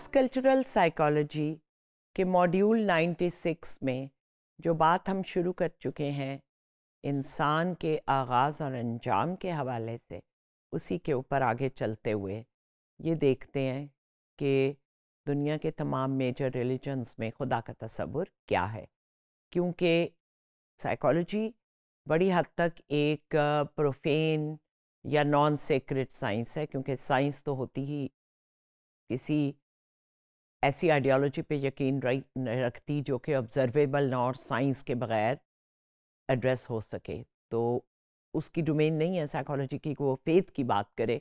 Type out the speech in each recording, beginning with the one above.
Cross cultural psychology के module 96 में जो बात हम शुरू कर चुके हैं इंसान के आगाज़ और अंजाम के हवाले से उसी के ऊपर आगे चलते हुए ये देखते हैं कि दुनिया के तमाम मेजर रिलीजन्स में खुदा का तस्वुर क्या है क्योंकि साइकोलॉजी बड़ी हद तक एक प्रोफेन या नॉन सेक्रेट साइंस है क्योंकि साइंस तो होती ही किसी ऐसी आइडियोलॉजी पे यकीन रखती जो कि ऑब्जर्वेबल ना और साइंस के बगैर एड्रेस हो सके तो उसकी डोमेन नहीं है साइकोलॉजी की कि वो फेथ की बात करे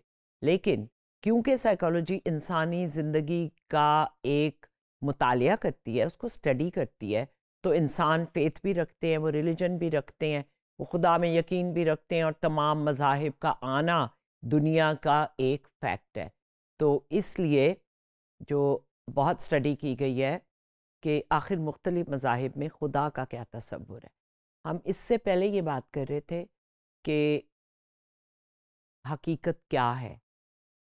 लेकिन क्योंकि साइकोलॉजी इंसानी ज़िंदगी का एक मुताल करती है उसको स्टडी करती है तो इंसान फेथ भी रखते हैं वो रिलीजन भी रखते हैं वो खुदा में यकीन भी रखते हैं और तमाम मजाहब का आना दुनिया का एक फैक्ट है तो इसलिए जो बहुत स्टडी की गई है कि आखिर मुख्तलि मजाहब में खुदा का क्या तस्वुर है हम इससे पहले ये बात कर रहे थे कि हकीकत क्या है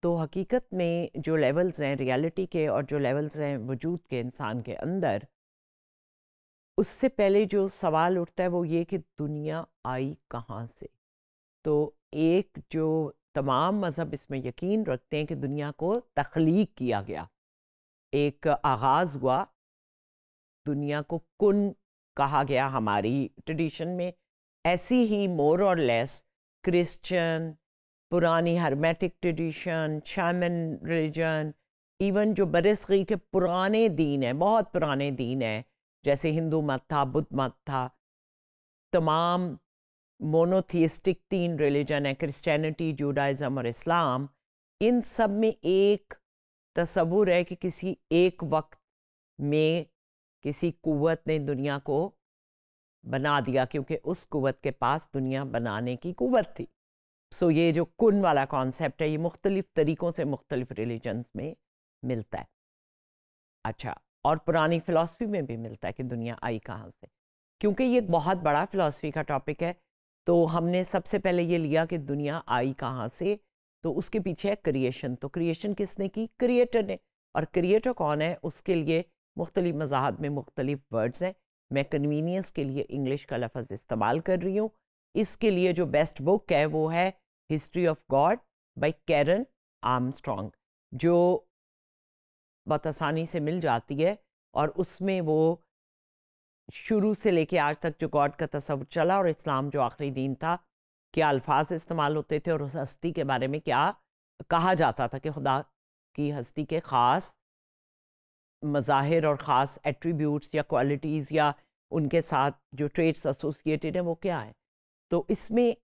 तो हकीकत में जो लेवल्स हैं रियलिटी के और जो लेवल्स हैं वजूद के इंसान के अंदर उससे पहले जो सवाल उठता है वो ये कि दुनिया आई कहाँ से तो एक जो तमाम मज़हब इसमें यकीन रखते हैं कि दुनिया को तख्लीक किया गया एक आगाज हुआ दुनिया को कुन कहा गया हमारी ट्रेडिशन में ऐसी ही मोर और लेस क्रिश्चियन पुरानी hermetic tradition shaman religion even जो बरसगी के पुराने दीन हैं बहुत पुराने दीन हैं जैसे हिंदू मत था बुद्ध मत था तमाम मोनोथियस्टिक तीन रिलीजन है क्रिश्चियनिटी जूडाइज़म और इस्लाम इन सब में एक तस्वुर है कि किसी एक वक्त में किसी कुवत ने दुनिया को बना दिया क्योंकि उस कुवत के पास दुनिया बनाने की कुवत थी सो ये जो कुन वाला कॉन्सेप्ट है ये मुख्तलिफ तरीक़ों से मुख्तलिफ रिलीजन्स में मिलता है अच्छा और पुरानी फ़िलासफ़ी में भी मिलता है कि दुनिया आई कहाँ से क्योंकि ये बहुत बड़ा फ़िलासफ़ी का टॉपिक है तो हमने सबसे पहले ये लिया कि दुनिया आई कहाँ से तो उसके पीछे है क्रिएशन तो क्रिएशन किसने की क्रिएटर ने और क्रिएटर कौन है उसके लिए मुख्तलि मजाहब में मुख्तलिफ वर्ड्स हैं मैं कन्वीनियंस के लिए इंग्लिश का लफज इस्तेमाल कर रही हूँ इसके लिए जो बेस्ट बुक है वो है history of God by Karen आर्म जो बहुत आसानी से मिल जाती है और उसमें वो शुरू से लेके आज तक जो गॉड का तस्वर चला और इस्लाम जो आखिरी दिन था क्या अल्फाज इस्तेमाल होते थे और उस हस्ती के बारे में क्या कहा जाता था कि खुदा की हस्ती के ख़ास मज़ाहिर और ख़ास एट्रीब्यूट्स या क्वालिटीज़ या उनके साथ जो ट्रेड्स एसोसिएटेड हैं वो क्या है तो इसमें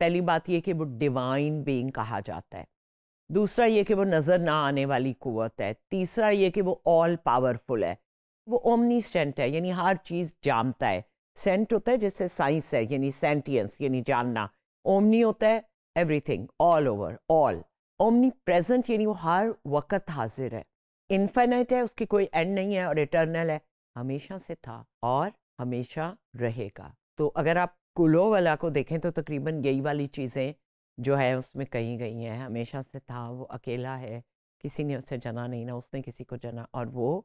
पहली बात यह कि वो डिवाइन बीइंग कहा जाता है दूसरा ये कि वो नज़र ना आने वाली कुत है तीसरा ये कि वो ऑल पावरफुल है वो ओमनी है यानी हर चीज़ जानता है सेंट होता है जिससे साइंस है यानी सेंटियंस यानी जानना ओमनी होता है everything all over all omnipresent यानी वो हर वक्त हाजिर है इन्फेनाइट है उसकी कोई एंड नहीं है और इटर्नल है हमेशा से था और हमेशा रहेगा तो अगर आप कुलो वाला को देखें तो तकरीबन यही वाली चीज़ें जो है उसमें कही गई हैं हमेशा से था वो अकेला है किसी ने उसे जना नहीं ना उसने किसी को जना और वो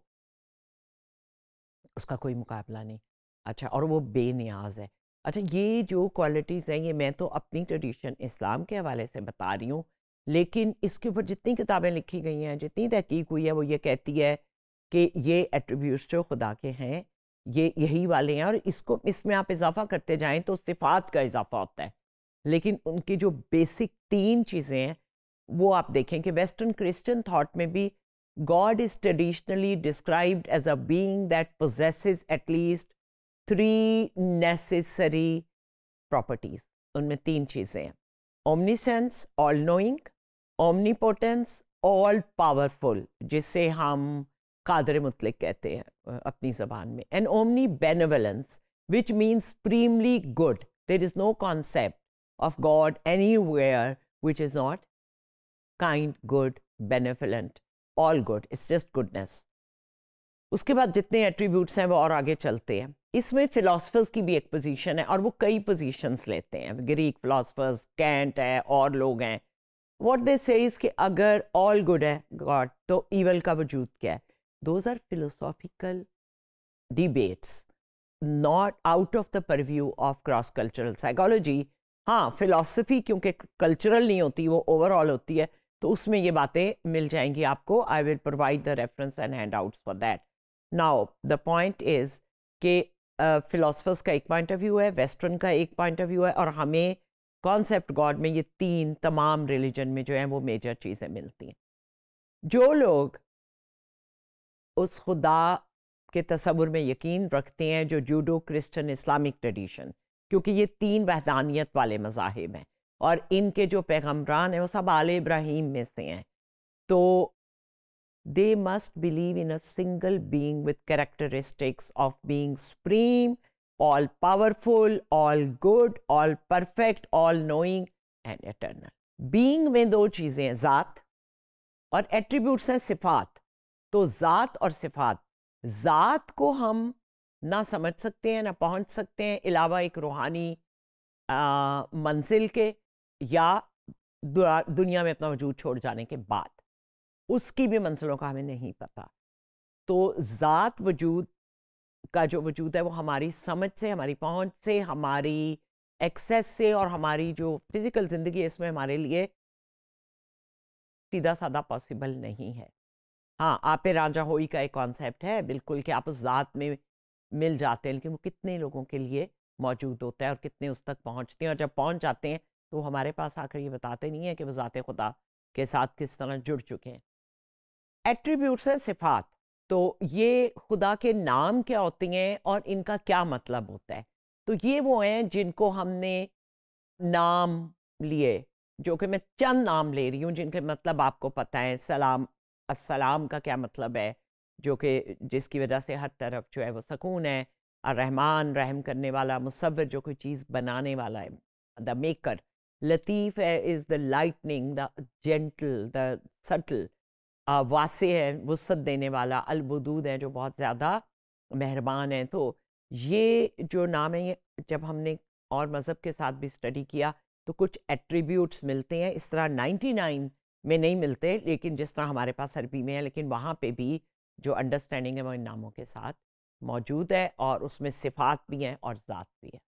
उसका कोई मुकाबला नहीं अच्छा और वो बेनियाज है अच्छा ये जो क्वालिटीज़ हैं ये मैं तो अपनी ट्रेडिशन इस्लाम के हवाले से बता रही हूँ लेकिन इसके ऊपर जितनी किताबें लिखी गई हैं जितनी तहकीक हुई है वो ये कहती है कि ये एट्रीब्यूट जो खुदा के हैं ये यही वाले हैं और इसको इसमें आप इजाफा करते जाएं तो सिफात का इजाफा होता है लेकिन उनकी जो बेसिक तीन चीज़ें हैं वो आप देखें कि वेस्टर्न क्रिश्चियन थाट में भी God is traditionally described as a being that possesses at least three necessary properties उनमें तीन चीज़ें हैं omniscience all knowing omnipotence all powerful जिसे हम कादर मुतलिक कहते हैं अपनी जबान में and omnibenevolence which means supremely good there is no concept of God anywhere which is not kind good beneficent all good it's just goodness उसके बाद जितने एट्रीब्यूट्स हैं वो और आगे चलते हैं इसमें फिलोसफर्स की भी एक पोजीशन है और वो कई पोजीशंस लेते हैं ग्रीक फिलोसफर्स कैंट है और लोग हैं व्हाट दे से कि अगर ऑल गुड है गॉड तो ईवल का वजूद क्या है those are philosophical debates not out of the purview of cross cultural psychology हाँ फिलोसफी क्योंकि कल्चरल नहीं होती वो ओवरऑल होती है तो उसमें ये बातें मिल जाएंगी आपको I will provide the reference and handouts for that now the point is के फ़िलासफ़र्स का एक पॉइंट ऑफ व्यू है वेस्टर्न का एक पॉइंट ऑफ व्यू है और हमें कॉन्सेप्ट गॉड में ये तीन तमाम रिलीजन में जो है वो मेजर चीज़ें मिलती हैं जो लोग उस खुदा के तस्वुर में यकीन रखते हैं जो जूडो क्रिश्चन इस्लामिक ट्रेडिशन क्योंकि ये तीन वहदानियत वाले मजाहिब हैं और इनके जो पैगम्बरान हैं वो सब आल इब्राहिम में से हैं तो They must believe in a single being with characteristics of being supreme, all powerful, all good, all perfect, all knowing and eternal. being mein do cheeze hain ज़ात aur attributes hain sifat to ज़ात aur sifat ज़ात ko hum na samajh sakte hain na pahunch sakte hain ilawa ek rohani manzil ke ya duniya mein apna वजूद chhod jane ke baad उसकी भी मंजिलों का हमें नहीं पता तो ज़ात वजूद का जो वजूद है वो हमारी समझ से हमारी पहुंच से हमारी एक्सेस से और हमारी जो फिज़िकल ज़िंदगी है इसमें हमारे लिए सीधा साधा पॉसिबल नहीं है हाँ आप राजा होई का एक कॉन्सेप्ट है बिल्कुल कि आप उस ज़ात में मिल जाते हैं लेकिन वो कितने लोगों के लिए मौजूद होता है और कितने उस तक पहुँचते हैं और जब पहुँच जाते हैं तो हमारे पास आकर ये बताते नहीं है कि वो ज़ात खुदा के साथ किस तरह जुड़ चुके हैं एट्रीब्यूट्स हैं सिफात तो ये खुदा के नाम क्या होती हैं और इनका क्या मतलब होता है तो ये वो हैं जिनको हमने नाम लिए जो कि मैं चंद नाम ले रही हूँ जिनके मतलब आपको पता है सलाम असलाम का क्या मतलब है जो कि जिसकी वजह से हर तरफ जो है वो सकून है और रहमान रहम करने वाला मुसवर जो कोई चीज़ बनाने वाला है द मेकर लतीफ़ है is the lightning the gentle the subtle वासी है वसत देने वाला अलबदूद है जो बहुत ज़्यादा मेहरबान है तो ये जो नाम है ये जब हमने और मज़हब के साथ भी स्टडी किया तो कुछ एट्रीब्यूट्स मिलते हैं इस तरह 99 में नहीं मिलते लेकिन जिस तरह हमारे पास अरबी में है लेकिन वहाँ पे भी जो अंडरस्टैंडिंग है वो इन नामों के साथ मौजूद है और उसमें सिफात भी हैं और ज़ात भी है